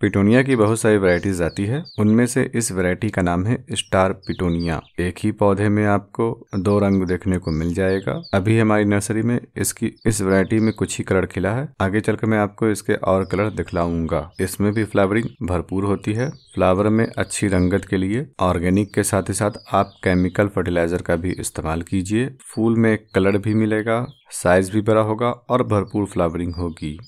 petunia की बहुत सारी वैरायटीज आती है उनमें से इस वैरायटी का नाम है स्टार पिटोनिया एक ही पौधे में आपको दो रंग देखने को मिल जाएगा अभी हमारी नर्सरी में इसकी इस वैरायटी में कुछ ही कलर खिला है आगे चलकर मैं आपको इसके और कलर दिखलाऊंगा इसमें भी फ्लावरिंग भरपूर होती है फ्लावर में अच्छी रंगत के लिए ऑर्गेनिक के साथ ही साथ आप केमिकल फर्टिलाइजर का भी इस्तेमाल कीजिए फूल में कलर भी मिलेगा साइज भी बड़ा होगा और भरपूर फ्लावरिंग होगी